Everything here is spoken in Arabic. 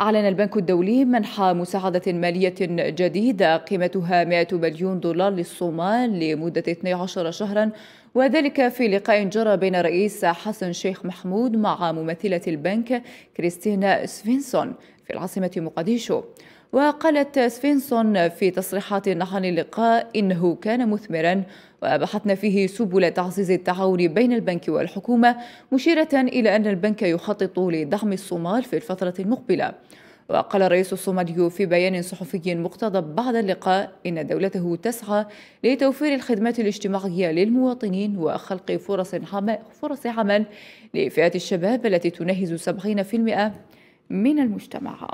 أعلن البنك الدولي منح مساعدة مالية جديدة قيمتها 100 مليون دولار للصومال لمدة 12 شهرا وذلك في لقاء جرى بين رئيس حسن شيخ محمود مع ممثلة البنك كريستينا سفينسون في العاصمة مقديشو وقالت سفينسون في تصريحات عن اللقاء إنه كان مثمرا وبحثنا فيه سبل تعزيز التعاون بين البنك والحكومة مشيرة إلى أن البنك يخطط لدعم الصومال في الفترة المقبلة وقال الرئيس الصومالي في بيان صحفي مقتضب بعد اللقاء إن دولته تسعى لتوفير الخدمات الاجتماعية للمواطنين وخلق فرص فرص عمل لفئات الشباب التي تنهز 70% من المجتمع